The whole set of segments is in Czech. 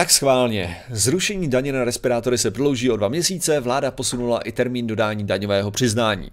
Tak schválně. Zrušení daně na respirátory se prodlouží o dva měsíce, vláda posunula i termín dodání daňového přiznání.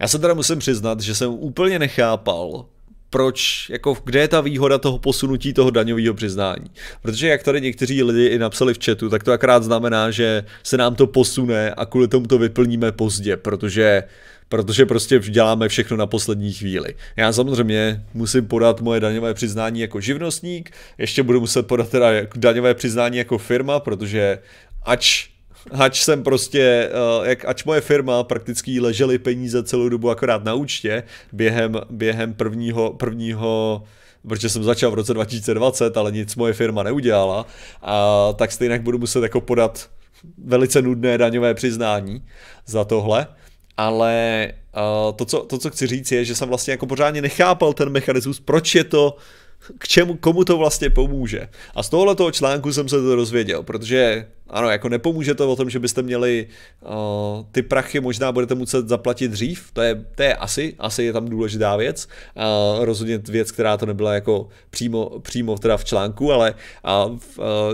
Já se teda musím přiznat, že jsem úplně nechápal, proč, jako kde je ta výhoda toho posunutí toho daňového přiznání. Protože jak tady někteří lidi i napsali v chatu, tak to akrát znamená, že se nám to posune a kvůli tomu to vyplníme pozdě, protože protože prostě děláme všechno na poslední chvíli. Já samozřejmě musím podat moje daňové přiznání jako živnostník, ještě budu muset podat teda daňové přiznání jako firma, protože ač Ač jsem prostě, eh, jak, ač moje firma prakticky ležely peníze celou dobu akorát na účtě během, během prvního, prvního protože jsem začal v roce 2020, ale nic moje firma neudělala, a tak stejně budu muset jako podat velice nudné daňové přiznání za tohle ale uh, to, co, to, co chci říct, je, že jsem vlastně jako pořádně nechápal ten mechanismus, proč je to, k čemu, komu to vlastně pomůže. A z tohoto článku jsem se to dozvěděl, protože ano, jako nepomůže to o tom, že byste měli uh, ty prachy, možná budete muset zaplatit dřív, to je, to je asi, asi je tam důležitá věc, uh, rozhodně věc, která to nebyla jako přímo, přímo teda v článku, ale uh, uh,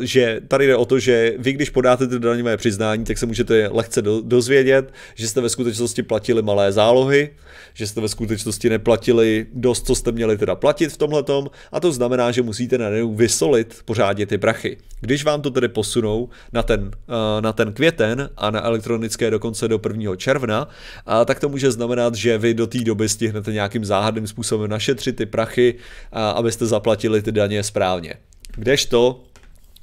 že tady jde o to, že vy, když podáte ty daňové přiznání, tak se můžete lehce do, dozvědět, že jste ve skutečnosti platili malé zálohy, že jste ve skutečnosti neplatili dost, co jste měli teda platit v tomhletom a to znamená, že musíte na vysolit pořádně ty prachy. Když vám to tedy posunou na na ten, eh, na ten květen a na elektronické dokonce do 1. června, a tak to může znamenat, že vy do té doby stihnete nějakým záhadným způsobem našetřit ty prachy, a eh, abyste zaplatili ty daně správně. Kdežto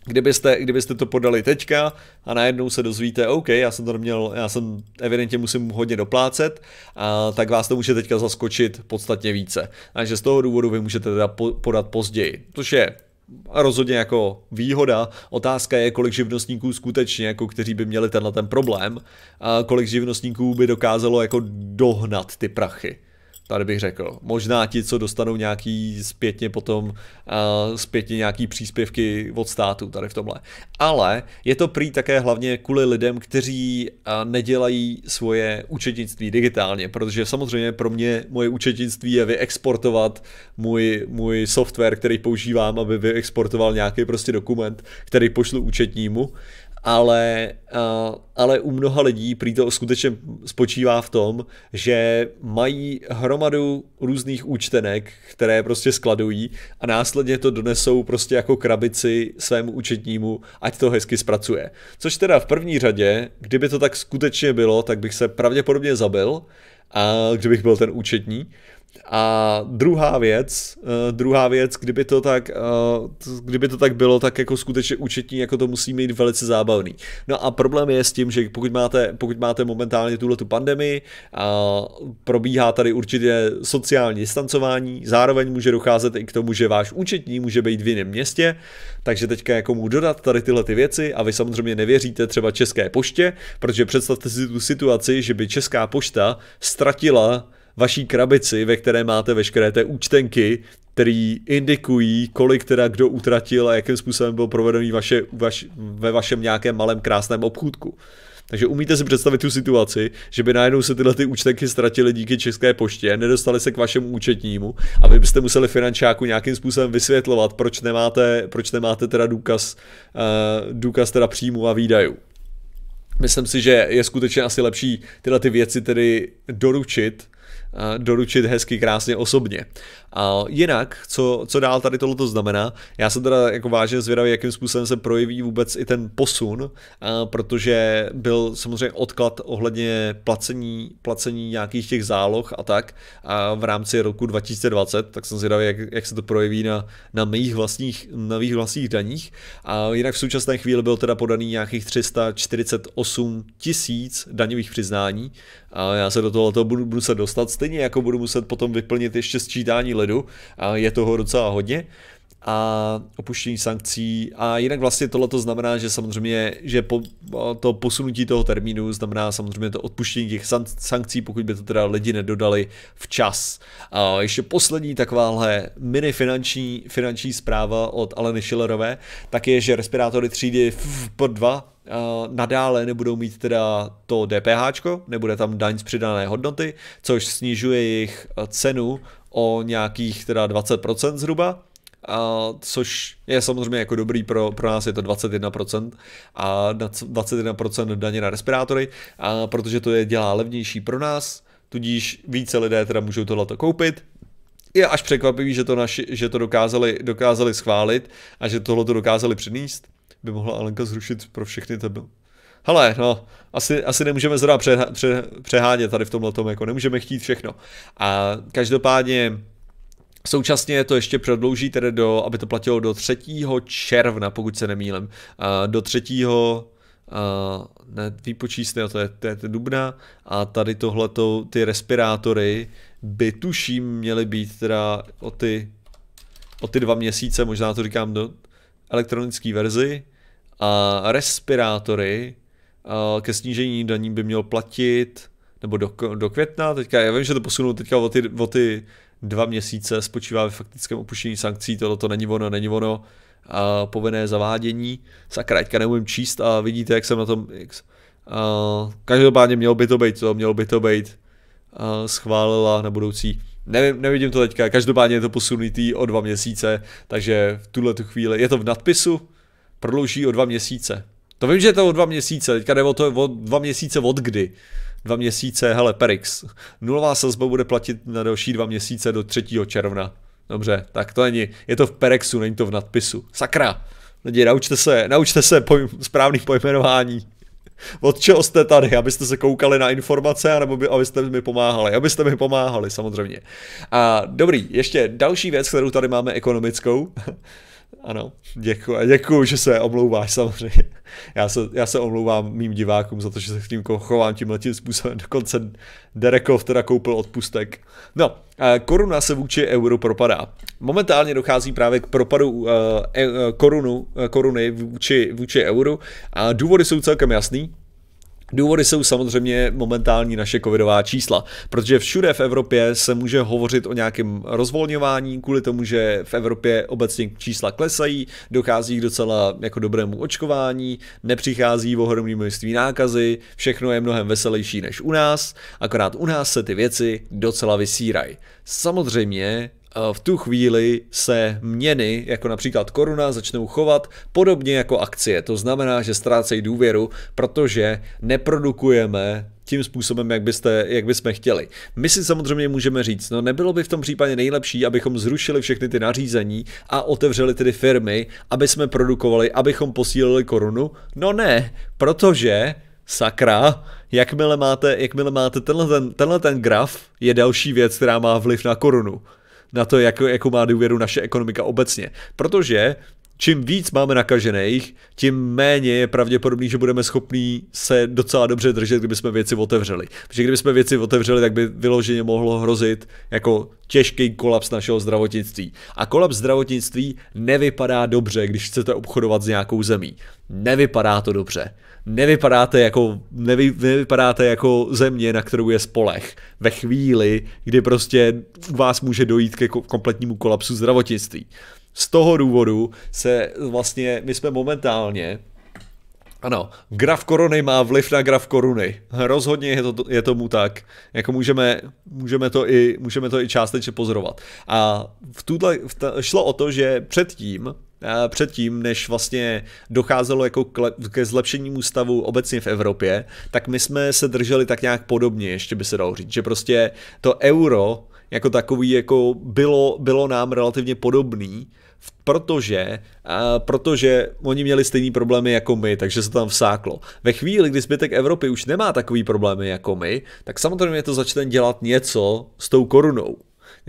Kdybyste, kdybyste to podali teďka a najednou se dozvíte, OK, já jsem to neměl, já jsem evidentně musím hodně doplácet, a, tak vás to může teďka zaskočit podstatně více. Takže z toho důvodu vy můžete teda podat později, což je rozhodně jako výhoda. Otázka je, kolik živnostníků skutečně, jako kteří by měli tenhle ten problém, a kolik živnostníků by dokázalo jako dohnat ty prachy tady bych řekl. Možná ti, co dostanou nějaký zpětně potom, uh, zpětně nějaký příspěvky od státu tady v tomhle. Ale je to prý také hlavně kvůli lidem, kteří uh, nedělají svoje účetnictví digitálně, protože samozřejmě pro mě moje účetnictví je vyexportovat můj, můj software, který používám, aby vyexportoval nějaký prostě dokument, který pošlu účetnímu ale, eh, ale u mnoha lidí prý to skutečně spočívá v tom, že mají hromadu různých účtenek, které prostě skladují a následně to donesou prostě jako krabici svému účetnímu, ať to hezky zpracuje. Což teda v první řadě, kdyby to tak skutečně bylo, tak bych se pravděpodobně zabil, a kdybych byl ten účetní, a druhá věc, eh, druhá věc, kdyby to tak, eh, kdyby to tak bylo, tak jako skutečně účetní, jako to musí mít velice zábavný. No a problém je s tím, že pokud máte, pokud máte momentálně tuhle tu pandemii, a probíhá tady určitě sociální distancování, zároveň může docházet i k tomu, že váš účetní může být v jiném městě, takže teďka jako mu dodat tady tyhle ty věci a vy samozřejmě nevěříte třeba České poště, protože představte si tu situaci, že by Česká pošta ztratila vaší krabici, ve které máte veškeré té účtenky, který indikují, kolik teda kdo utratil a jakým způsobem byl provedený vaše, vaš, ve vašem nějakém malém krásném obchůdku. Takže umíte si představit tu situaci, že by najednou se tyhle ty účtenky ztratily díky České poště, nedostali se k vašemu účetnímu a vy byste museli finančáku nějakým způsobem vysvětlovat, proč nemáte, proč nemáte teda důkaz, eh, důkaz teda příjmu a výdajů. Myslím si, že je skutečně asi lepší tyhle ty věci tedy doručit Eh, doručit hezky, krásně, osobně. A jinak, co, co dál tady tohleto znamená, já jsem teda jako vážně zvědavý, jakým způsobem se projeví vůbec i ten posun, eh, protože byl samozřejmě odklad ohledně placení, placení nějakých těch záloh a tak a v rámci roku 2020, tak jsem zvědavý, jak, jak se to projeví na, na mých vlastních, na mých vlastních daních. A jinak v současné chvíli byl teda podaný nějakých 348 tisíc daňových přiznání a já se do tohoto budu, budu se dostat snad stejně jako budu muset potom vyplnit ještě sčítání ledu, a je toho docela hodně a opuštění sankcí. A jinak vlastně tohle to znamená, že samozřejmě, že po, to posunutí toho termínu znamená samozřejmě to odpuštění těch sankcí, pokud by to teda lidi nedodali včas. A ještě poslední takováhle mini finanční, finanční zpráva od Aleny Schillerové, tak je, že respirátory třídy v 2 Eh, nadále nebudou mít teda to DPH, nebude tam daň z přidané hodnoty, což snižuje jejich eh, cenu o nějakých teda 20% zhruba, a což je samozřejmě jako dobrý pro, pro nás je to 21% a 21% daně na respirátory, a protože to je dělá levnější pro nás, tudíž více lidé teda můžou tohleto koupit, je až překvapivý, že to, naši, že to dokázali, dokázali schválit a že tohle to dokázali přinést by mohla Alenka zrušit pro všechny tebe. Hele, no, asi, asi nemůžeme zrovna pře, pře, přehánět tady v tomhle tom, jako nemůžeme chtít všechno. A každopádně Současně to ještě prodlouží tedy do, aby to platilo do 3. června, pokud se nemýlem. Do 3. Uh, ne, výpočíst, to je, to je, to dubna a tady tohleto, ty respirátory by tuším měly být teda o ty, o ty dva měsíce, možná to říkám do, elektronické verzi a respirátory ke snížení daní by měl platit nebo do, do května, teďka já vím, že to posunou teďka o ty, o ty dva měsíce, spočívá ve faktickém opuštění sankcí, tohle to není ono, není ono, a povinné zavádění, sakra, teďka neumím číst a vidíte, jak jsem na tom, jak, a, každopádně mělo by to být to, mělo by to být a, schválila na budoucí Nevím, nevidím to teďka, každopádně je to posunutý o dva měsíce, takže v tuhle tu chvíli, je to v nadpisu, prodlouží o dva měsíce. To vím, že je to o dva měsíce, teďka nebo to je o dva měsíce od kdy. Dva měsíce, hele, Perix. Nulová sazba bude platit na další dva měsíce do 3. června. Dobře, tak to není, je to v Perexu, není to v nadpisu. Sakra! Lidi, naučte se, naučte se pojm, správný pojmenování od čeho jste tady, abyste se koukali na informace, anebo by, abyste mi pomáhali, abyste mi pomáhali samozřejmě. A dobrý, ještě další věc, kterou tady máme ekonomickou. Ano, děkuji. děkuji, že se omlouváš samozřejmě. Já se, já se omlouvám mým divákům za to, že se k tím chovám tím letím způsobem. Dokonce Derekov teda koupil odpustek. No, koruna se vůči euru propadá. Momentálně dochází právě k propadu eh, e, eh, korunu, eh, koruny vůči, vůči euru a důvody jsou celkem jasný. Důvody jsou samozřejmě momentální naše covidová čísla, protože všude v Evropě se může hovořit o nějakém rozvolňování kvůli tomu, že v Evropě obecně čísla klesají, dochází k docela jako dobrému očkování, nepřichází v ohromný množství nákazy, všechno je mnohem veselější než u nás, akorát u nás se ty věci docela vysírají. Samozřejmě v tu chvíli se měny, jako například koruna, začnou chovat podobně jako akcie. To znamená, že ztrácejí důvěru, protože neprodukujeme tím způsobem, jak, byste, jak bychom chtěli. My si samozřejmě můžeme říct, no nebylo by v tom případě nejlepší, abychom zrušili všechny ty nařízení a otevřeli tedy firmy, aby jsme produkovali, abychom posílili korunu? No ne, protože sakra, jakmile máte, jakmile máte tenhle, ten, tenhle ten graf, je další věc, která má vliv na korunu na to, jak, jakou má důvěru naše ekonomika obecně. Protože čím víc máme nakažených, tím méně je pravděpodobný, že budeme schopní se docela dobře držet, kdyby jsme věci otevřeli. Protože kdyby jsme věci otevřeli, tak by vyloženě mohlo hrozit jako těžký kolaps našeho zdravotnictví. A kolaps zdravotnictví nevypadá dobře, když chcete obchodovat s nějakou zemí. Nevypadá to dobře. Nevypadáte jako, nevy, nevypadáte jako země, na kterou je spolech. Ve chvíli, kdy prostě u vás může dojít ke kompletnímu kolapsu zdravotnictví. Z toho důvodu se vlastně, my jsme momentálně ano, graf korony má vliv na graf koruny. Rozhodně je, to, je tomu tak. Jako můžeme, můžeme, to i, můžeme to i částečně pozorovat. A v tuto, v ta, šlo o to, že předtím, předtím, než vlastně docházelo jako ke zlepšení stavu obecně v Evropě, tak my jsme se drželi tak nějak podobně, ještě by se dalo říct, že prostě to euro jako takový jako bylo, bylo nám relativně podobný, protože, uh, protože oni měli stejný problémy jako my, takže se to tam vsáklo. Ve chvíli, kdy zbytek Evropy už nemá takový problémy jako my, tak samozřejmě to začne dělat něco s tou korunou.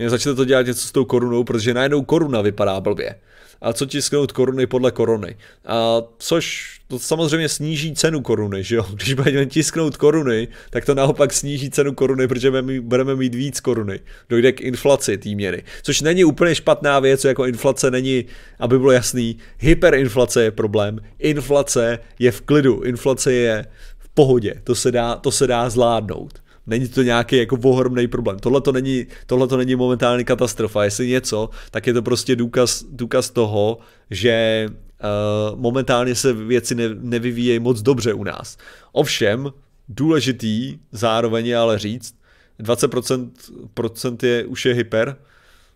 Začne to dělat něco s tou korunou, protože najednou koruna vypadá blbě. A co tisknout koruny podle koruny. A což to samozřejmě sníží cenu koruny, že jo? Když budeme tisknout koruny, tak to naopak sníží cenu koruny, protože budeme mít víc koruny. Dojde k inflaci té měny. Což není úplně špatná věc, jako inflace není, aby bylo jasný, hyperinflace je problém, inflace je v klidu, inflace je v pohodě, to se dá, to se dá zvládnout. Není to nějaký jako ohromný problém. Tohle to není, tohle to není momentální katastrofa. Jestli něco, tak je to prostě důkaz, důkaz toho, že uh, momentálně se věci ne, nevyvíjejí moc dobře u nás. Ovšem, důležitý zároveň je ale říct, 20% procent je, už je hyper,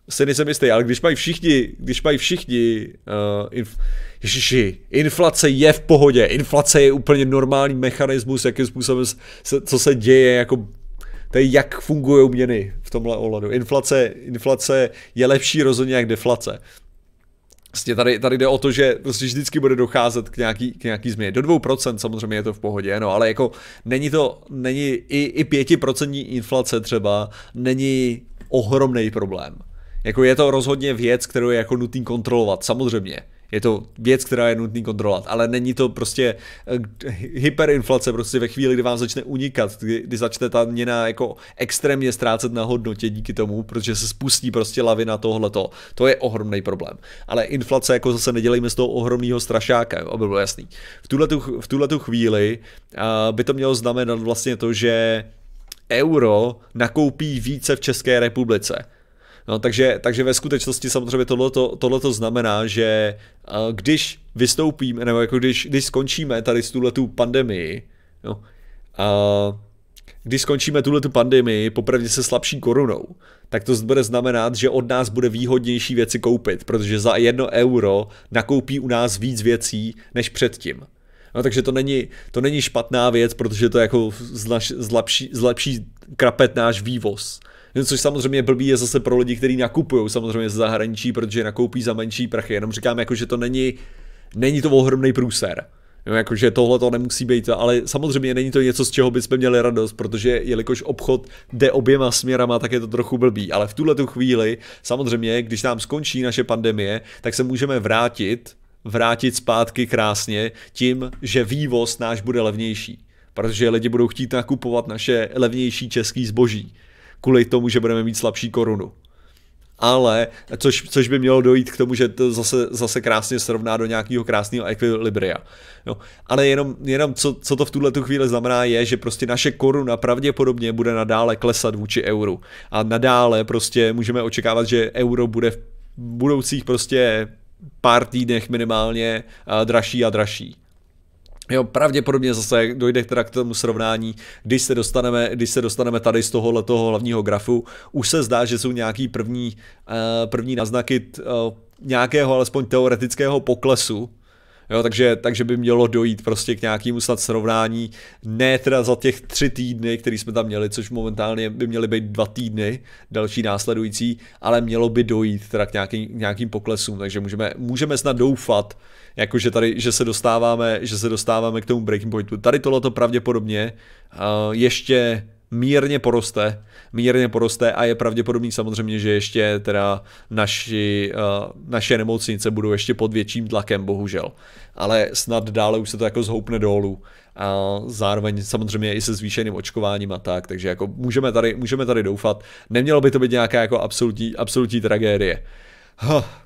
se nejsem jistý, ale když mají všichni, když mají všichni, uh, inf, ježiši, inflace je v pohodě, inflace je úplně normální mechanismus, jakým způsobem, se, co se děje, jako to je jak fungují měny v tomhle ohledu. Inflace, inflace je lepší rozhodně jak deflace. Vlastně tady, tady jde o to, že prostě vždycky bude docházet k nějaký, k nějaký změně. Do 2% samozřejmě je to v pohodě, no, ale jako není to, není i, i 5% inflace třeba, není ohromný problém. Jako je to rozhodně věc, kterou je jako nutný kontrolovat, samozřejmě. Je to věc, která je nutný kontrolovat, ale není to prostě eh, hyperinflace, prostě ve chvíli, kdy vám začne unikat, kdy, kdy začne ta měna jako extrémně ztrácet na hodnotě díky tomu, protože se spustí prostě lavina tohleto. To je ohromný problém. Ale inflace jako zase nedělejme z toho ohromného strašáka, jo, aby bylo jasný. V tuhle tu, v chvíli uh, by to mělo znamenat vlastně to, že euro nakoupí více v České republice No, takže, takže ve skutečnosti samozřejmě tohleto, tohleto znamená, že uh, když vystoupíme, nebo jako když, když skončíme tady s tuhletou pandemii, no, uh, když skončíme tuhle pandemii, popravdě se slabší korunou, tak to bude znamenat, že od nás bude výhodnější věci koupit, protože za jedno euro nakoupí u nás víc věcí než předtím. No, takže to není, to není špatná věc, protože to jako zlepší, zlepší krapet náš vývoz což samozřejmě blbý je zase pro lidi, kteří nakupují samozřejmě ze zahraničí, protože nakoupí za menší prachy. Jenom říkám, jako, že to není, není to ohromný průser. No, jakože tohle to nemusí být, ale samozřejmě není to něco, z čeho bychom měli radost, protože jelikož obchod jde oběma směrama, tak je to trochu blbý. Ale v tuhle tu chvíli, samozřejmě, když nám skončí naše pandemie, tak se můžeme vrátit, vrátit zpátky krásně tím, že vývoz náš bude levnější. Protože lidi budou chtít nakupovat naše levnější český zboží kvůli tomu, že budeme mít slabší korunu. Ale, což, což by mělo dojít k tomu, že to zase, zase krásně srovná do nějakého krásného ekvilibria. No, ale jenom, jenom co, co to v tuhle chvíli znamená, je, že prostě naše koruna pravděpodobně bude nadále klesat vůči euru. A nadále prostě můžeme očekávat, že euro bude v budoucích prostě pár týdnech minimálně eh, dražší a dražší. Jo, pravděpodobně zase dojde teda k tomu srovnání, když se dostaneme, když se dostaneme tady z tohohle toho hlavního grafu, už se zdá, že jsou nějaký první, uh, první naznaky t, uh, nějakého alespoň teoretického poklesu Jo, takže, takže by mělo dojít prostě k nějakému snad srovnání, ne teda za těch tři týdny, který jsme tam měli, což momentálně by měly být dva týdny, další následující, ale mělo by dojít teda k nějaký, nějakým poklesům, takže můžeme, můžeme snad doufat, jakože tady, že se dostáváme, že se dostáváme k tomu breaking pointu. Tady tohleto pravděpodobně uh, ještě mírně poroste, mírně poroste a je pravděpodobný samozřejmě, že ještě teda naši, eh, naše nemocnice budou ještě pod větším tlakem, bohužel. Ale snad dále už se to jako zhoupne dolů a zároveň samozřejmě i se zvýšeným očkováním a tak, takže jako můžeme tady, můžeme tady doufat. Nemělo by to být nějaká jako absolutní, absolutní tragédie. Huh.